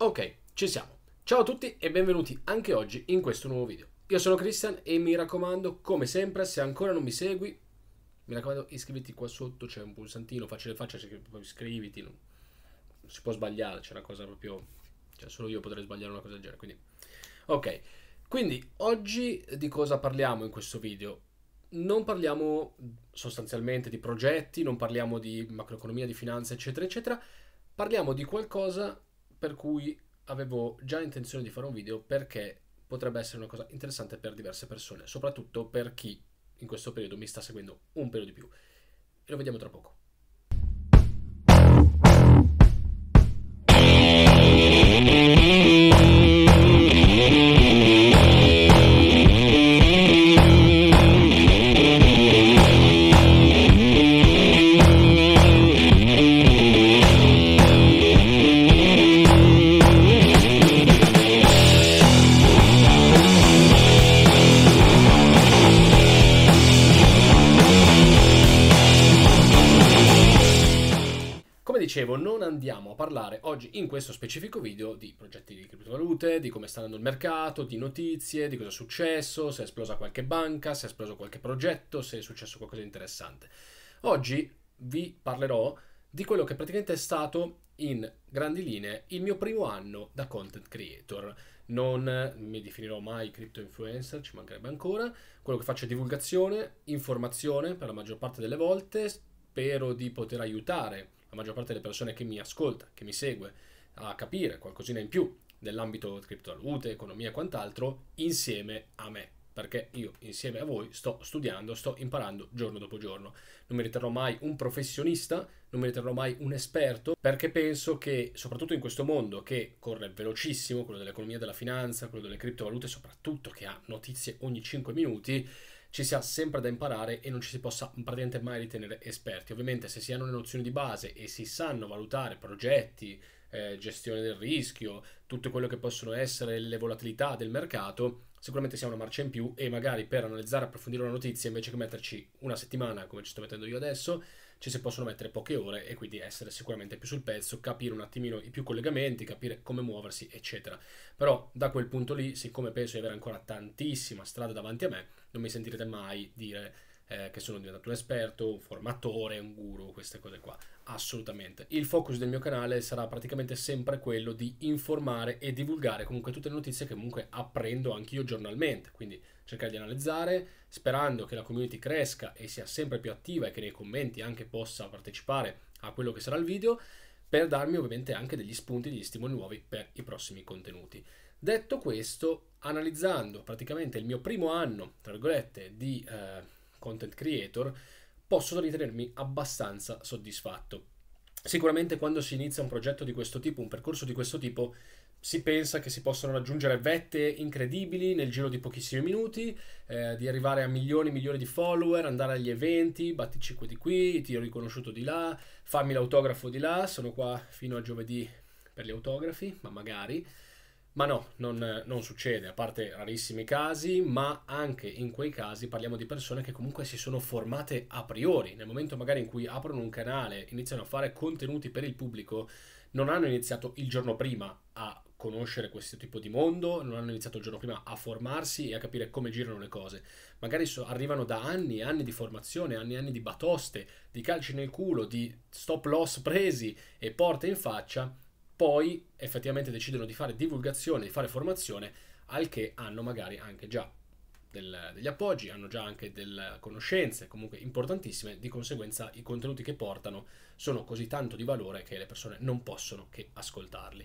Ok, ci siamo. Ciao a tutti e benvenuti anche oggi in questo nuovo video. Io sono Christian e mi raccomando, come sempre, se ancora non mi segui, mi raccomando iscriviti qua sotto, c'è un pulsantino, faccia le faccia, iscriviti, non, non si può sbagliare, c'è una cosa proprio, cioè solo io potrei sbagliare una cosa del genere, quindi... Ok, quindi oggi di cosa parliamo in questo video? non parliamo sostanzialmente di progetti, non parliamo di macroeconomia, di finanza, eccetera, eccetera, parliamo di qualcosa per cui avevo già intenzione di fare un video perché potrebbe essere una cosa interessante per diverse persone, soprattutto per chi in questo periodo mi sta seguendo un pelo di più. E lo vediamo tra poco. dicevo, non andiamo a parlare oggi in questo specifico video di progetti di criptovalute, di come sta andando il mercato, di notizie, di cosa è successo, se è esplosa qualche banca, se è esploso qualche progetto, se è successo qualcosa di interessante. Oggi vi parlerò di quello che praticamente è stato in grandi linee il mio primo anno da content creator. Non mi definirò mai crypto influencer, ci mancherebbe ancora. Quello che faccio è divulgazione, informazione per la maggior parte delle volte. Spero di poter aiutare la maggior parte delle persone che mi ascolta, che mi segue, a capire qualcosina in più nell'ambito criptovalute, economia e quant'altro insieme a me perché io insieme a voi sto studiando, sto imparando giorno dopo giorno. Non mi riterrò mai un professionista, non mi riterrò mai un esperto, perché penso che soprattutto in questo mondo che corre velocissimo, quello dell'economia della finanza, quello delle criptovalute soprattutto, che ha notizie ogni 5 minuti, ci sia sempre da imparare e non ci si possa praticamente mai ritenere esperti. Ovviamente se si hanno le nozioni di base e si sanno valutare progetti, eh, gestione del rischio, tutto quello che possono essere le volatilità del mercato, sicuramente si ha una marcia in più e magari per analizzare e approfondire una notizia invece che metterci una settimana come ci sto mettendo io adesso, ci si possono mettere poche ore e quindi essere sicuramente più sul pezzo, capire un attimino i più collegamenti, capire come muoversi, eccetera. Però da quel punto lì, siccome penso di avere ancora tantissima strada davanti a me, non mi sentirete mai dire eh, che sono diventato un esperto, un formatore, un guru, queste cose qua. Assolutamente. Il focus del mio canale sarà praticamente sempre quello di informare e divulgare comunque tutte le notizie che comunque apprendo anch'io giornalmente. Quindi cercare di analizzare, sperando che la community cresca e sia sempre più attiva e che nei commenti anche possa partecipare a quello che sarà il video per darmi ovviamente anche degli spunti, degli stimoli nuovi per i prossimi contenuti. Detto questo, analizzando praticamente il mio primo anno, tra virgolette, di eh, content creator, possono ritenermi abbastanza soddisfatto. Sicuramente quando si inizia un progetto di questo tipo, un percorso di questo tipo, si pensa che si possano raggiungere vette incredibili nel giro di pochissimi minuti, eh, di arrivare a milioni e milioni di follower, andare agli eventi, batti 5 di qui, ti ho riconosciuto di là, fammi l'autografo di là, sono qua fino a giovedì per gli autografi, ma magari. Ma no, non, non, succede, a parte rarissimi casi, ma anche in quei casi parliamo di persone che comunque si sono formate a priori, nel momento magari in cui aprono un canale, iniziano a fare contenuti per il pubblico, non hanno iniziato il giorno prima a conoscere questo tipo di mondo, non hanno iniziato il giorno prima a formarsi e a capire come girano le cose. Magari so, arrivano da anni e anni di formazione, anni e anni di batoste, di calci nel culo, di stop loss presi e porte in faccia poi effettivamente decidono di fare divulgazione, di fare formazione, al che hanno magari anche già del, degli appoggi, hanno già anche delle conoscenze comunque importantissime, di conseguenza i contenuti che portano sono così tanto di valore che le persone non possono che ascoltarli.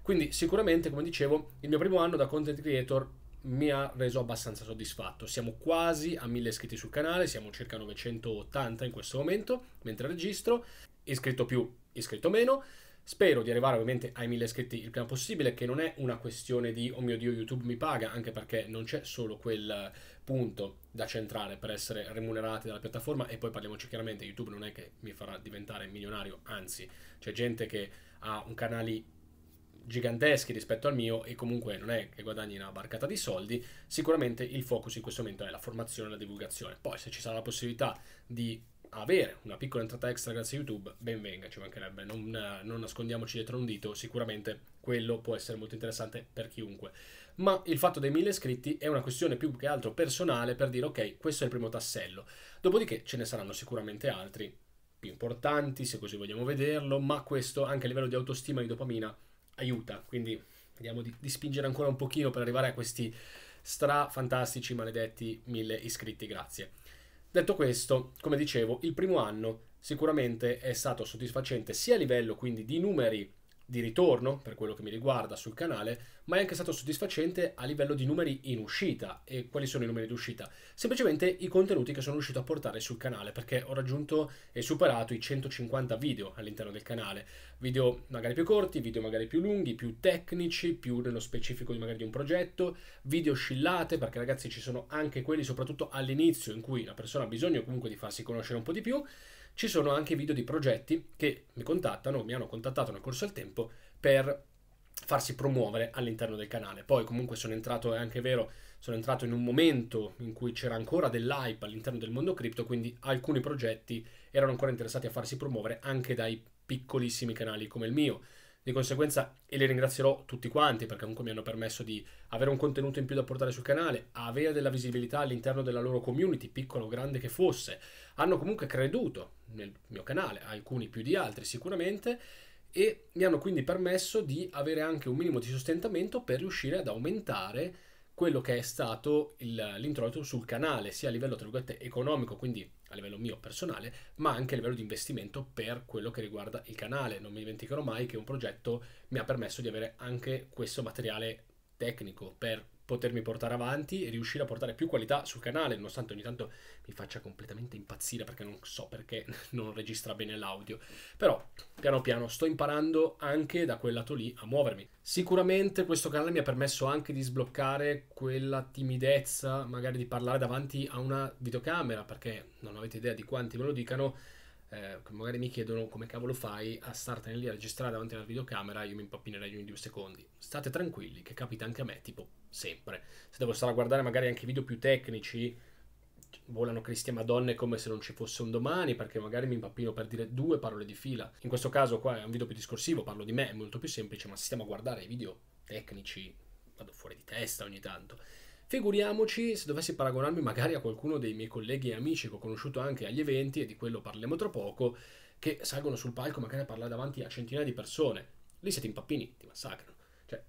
Quindi sicuramente, come dicevo, il mio primo anno da content creator mi ha reso abbastanza soddisfatto. Siamo quasi a 1000 iscritti sul canale, siamo circa 980 in questo momento, mentre registro, iscritto più, iscritto meno. Spero di arrivare ovviamente ai 1000 iscritti il prima possibile, che non è una questione di oh mio dio YouTube mi paga, anche perché non c'è solo quel punto da centrare per essere remunerati dalla piattaforma e poi parliamoci chiaramente, YouTube non è che mi farà diventare milionario, anzi c'è gente che ha un canale giganteschi rispetto al mio e comunque non è che guadagni una barcata di soldi, sicuramente il focus in questo momento è la formazione e la divulgazione. Poi se ci sarà la possibilità di avere una piccola entrata extra grazie a YouTube, ben venga, ci mancherebbe, non, non, nascondiamoci dietro un dito, sicuramente quello può essere molto interessante per chiunque. Ma il fatto dei mille iscritti è una questione più che altro personale per dire ok, questo è il primo tassello, dopodiché ce ne saranno sicuramente altri più importanti, se così vogliamo vederlo, ma questo anche a livello di autostima e di dopamina aiuta, quindi vediamo di, di spingere ancora un pochino per arrivare a questi stra fantastici maledetti mille iscritti, grazie. Detto questo, come dicevo, il primo anno sicuramente è stato soddisfacente sia a livello quindi di numeri di ritorno, per quello che mi riguarda, sul canale, ma è anche stato soddisfacente a livello di numeri in uscita. E quali sono i numeri di uscita? Semplicemente i contenuti che sono riuscito a portare sul canale, perché ho raggiunto e superato i 150 video all'interno del canale. Video magari più corti, video magari più lunghi, più tecnici, più nello specifico di magari di un progetto, video oscillate, perché ragazzi ci sono anche quelli, soprattutto all'inizio, in cui la persona ha bisogno comunque di farsi conoscere un po' di più ci sono anche video di progetti che mi contattano, mi hanno contattato nel corso del tempo per farsi promuovere all'interno del canale. Poi comunque sono entrato, è anche vero, sono entrato in un momento in cui c'era ancora dell'hype all'interno del mondo cripto, quindi alcuni progetti erano ancora interessati a farsi promuovere anche dai piccolissimi canali come il mio. Di conseguenza, e li ringrazierò tutti quanti perché comunque mi hanno permesso di avere un contenuto in più da portare sul canale, avere della visibilità all'interno della loro community, piccolo o grande che fosse. Hanno comunque creduto nel mio canale, alcuni più di altri sicuramente, e mi hanno quindi permesso di avere anche un minimo di sostentamento per riuscire ad aumentare quello che è stato il, l'introito sul canale, sia a livello tra virgolette economico, quindi a livello mio personale, ma anche a livello di investimento per quello che riguarda il canale. Non mi dimenticherò mai che un progetto mi ha permesso di avere anche questo materiale tecnico per potermi portare avanti e riuscire a portare più qualità sul canale, nonostante ogni tanto mi faccia completamente impazzire perché non so perché non registra bene l'audio. Però piano piano sto imparando anche da quel lato lì a muovermi. Sicuramente questo canale mi ha permesso anche di sbloccare quella timidezza, magari di parlare davanti a una videocamera, perché non avete idea di quanti me lo dicano eh, magari mi chiedono come cavolo fai a startene lì a registrare davanti alla videocamera, io mi impappinerei in due secondi. State tranquilli, che capita anche a me, tipo sempre. Se devo stare a guardare magari anche video più tecnici, volano Cristi e Madonne come se non ci fosse un domani, perché magari mi impappino per dire due parole di fila. In questo caso qua è un video più discorsivo, parlo di me, è molto più semplice, ma se stiamo a guardare i video tecnici, vado fuori di testa ogni tanto. Figuriamoci se dovessi paragonarmi magari a qualcuno dei miei colleghi e amici che ho conosciuto anche agli eventi, e di quello parliamo tra poco, che salgono sul palco magari a parlare davanti a centinaia di persone. Lì siete impappini, ti massacrano. Cioè,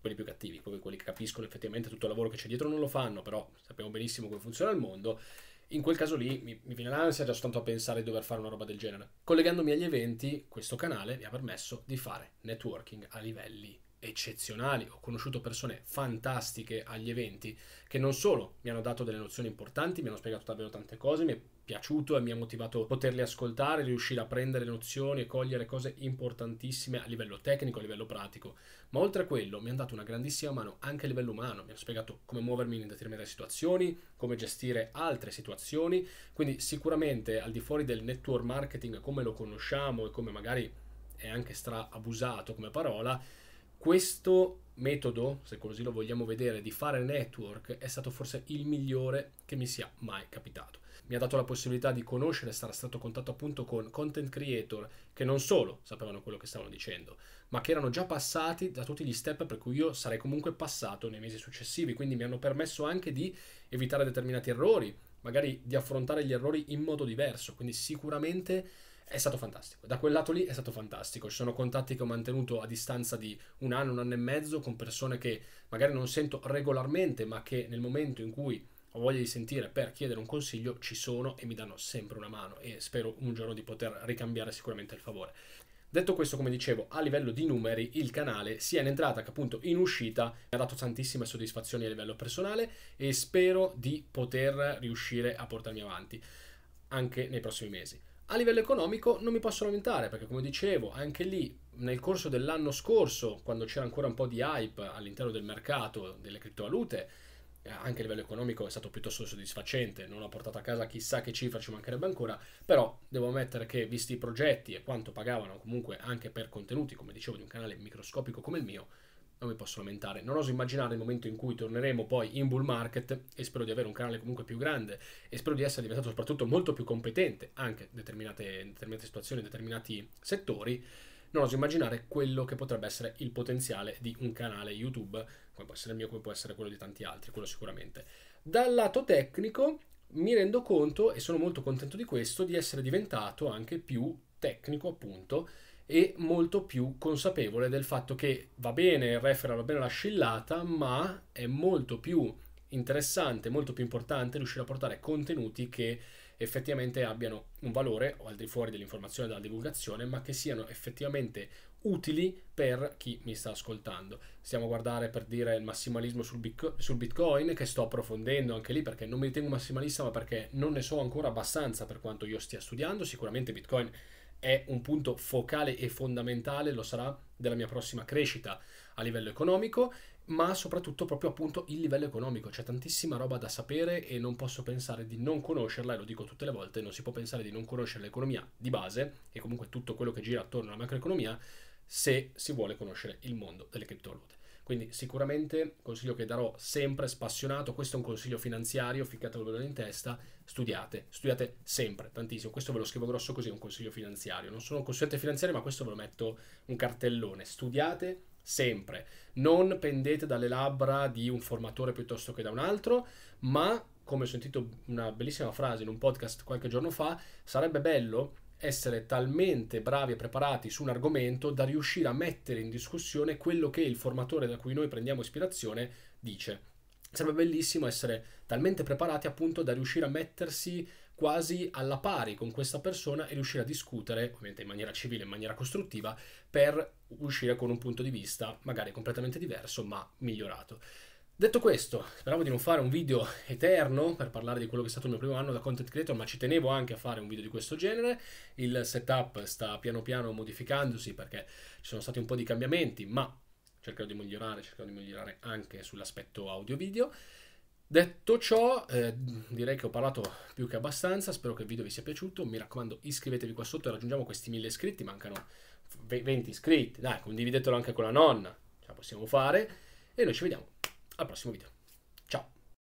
quelli più cattivi, poi quelli che capiscono effettivamente tutto il lavoro che c'è dietro non lo fanno, però sappiamo benissimo come funziona il mondo. In quel caso lì mi, mi viene l'ansia già soltanto a pensare di dover fare una roba del genere. Collegandomi agli eventi, questo canale mi ha permesso di fare networking a livelli eccezionali, ho conosciuto persone fantastiche agli eventi che non solo mi hanno dato delle nozioni importanti, mi hanno spiegato davvero tante cose, mi è piaciuto e mi ha motivato poterli ascoltare, riuscire a prendere nozioni e cogliere cose importantissime a livello tecnico, a livello pratico, ma oltre a quello mi hanno dato una grandissima mano anche a livello umano, mi hanno spiegato come muovermi in determinate situazioni, come gestire altre situazioni, quindi sicuramente al di fuori del network marketing come lo conosciamo e come magari è anche stra abusato come parola, questo metodo, se così lo vogliamo vedere, di fare network è stato forse il migliore che mi sia mai capitato. Mi ha dato la possibilità di conoscere, e stare stato a contatto appunto con content creator che non solo sapevano quello che stavano dicendo, ma che erano già passati da tutti gli step per cui io sarei comunque passato nei mesi successivi, quindi mi hanno permesso anche di evitare determinati errori, magari di affrontare gli errori in modo diverso, quindi sicuramente è stato fantastico, da quel lato lì è stato fantastico, ci sono contatti che ho mantenuto a distanza di un anno, un anno e mezzo con persone che magari non sento regolarmente ma che nel momento in cui ho voglia di sentire per chiedere un consiglio ci sono e mi danno sempre una mano e spero un giorno di poter ricambiare sicuramente il favore. Detto questo, come dicevo, a livello di numeri il canale sia in entrata che appunto in uscita mi ha dato tantissime soddisfazioni a livello personale e spero di poter riuscire a portarmi avanti anche nei prossimi mesi. A livello economico non mi posso lamentare perché come dicevo anche lì nel corso dell'anno scorso quando c'era ancora un po' di hype all'interno del mercato delle criptovalute eh, anche a livello economico è stato piuttosto soddisfacente, non ho portato a casa chissà che cifra ci mancherebbe ancora, però devo ammettere che visti i progetti e quanto pagavano comunque anche per contenuti, come dicevo, di un canale microscopico come il mio, non mi posso lamentare. Non oso immaginare il momento in cui torneremo poi in bull market e spero di avere un canale comunque più grande e spero di essere diventato soprattutto molto più competente anche in determinate, determinate situazioni, in determinati settori. Non oso immaginare quello che potrebbe essere il potenziale di un canale YouTube, come può essere il mio, come può essere quello di tanti altri, quello sicuramente. Dal lato tecnico mi rendo conto, e sono molto contento di questo, di essere diventato anche più tecnico appunto e molto più consapevole del fatto che va bene il referral, va bene la scillata, ma è molto più interessante, molto più importante riuscire a portare contenuti che effettivamente abbiano un valore o al di fuori dell'informazione della divulgazione, ma che siano effettivamente utili per chi mi sta ascoltando. Stiamo a guardare per dire il massimalismo sul, Bitcoin, che sto approfondendo anche lì perché non mi ritengo massimalista, ma perché non ne so ancora abbastanza per quanto io stia studiando. Sicuramente Bitcoin è un punto focale e fondamentale, lo sarà della mia prossima crescita a livello economico, ma soprattutto proprio appunto il livello economico, c'è tantissima roba da sapere e non posso pensare di non conoscerla, e lo dico tutte le volte, non si può pensare di non conoscere l'economia di base e comunque tutto quello che gira attorno alla macroeconomia se si vuole conoscere il mondo delle criptovalute. Quindi sicuramente consiglio che darò sempre spassionato, questo è un consiglio finanziario, ficcatelo in testa, studiate, studiate sempre, tantissimo, questo ve lo scrivo grosso così, è un consiglio finanziario, non sono un consulente finanziario ma questo ve lo metto un cartellone, studiate sempre, non pendete dalle labbra di un formatore piuttosto che da un altro, ma come ho sentito una bellissima frase in un podcast qualche giorno fa, sarebbe bello essere talmente bravi e preparati su un argomento da riuscire a mettere in discussione quello che il formatore da cui noi prendiamo ispirazione dice. Sarebbe bellissimo essere talmente preparati appunto da riuscire a mettersi quasi alla pari con questa persona e riuscire a discutere, ovviamente in maniera civile, in maniera costruttiva, per uscire con un punto di vista magari completamente diverso ma migliorato. Detto questo, speravo di non fare un video eterno per parlare di quello che è stato il mio primo anno da content creator, ma ci tenevo anche a fare un video di questo genere. Il setup sta piano piano modificandosi perché ci sono stati un po' di cambiamenti, ma cercherò di migliorare, cercherò di migliorare anche sull'aspetto audio-video. Detto ciò, eh, direi che ho parlato più che abbastanza, spero che il video vi sia piaciuto, mi raccomando iscrivetevi qua sotto e raggiungiamo questi mille iscritti, mancano 20 iscritti, dai condividetelo anche con la nonna, ce la possiamo fare e noi ci vediamo al próximo vídeo.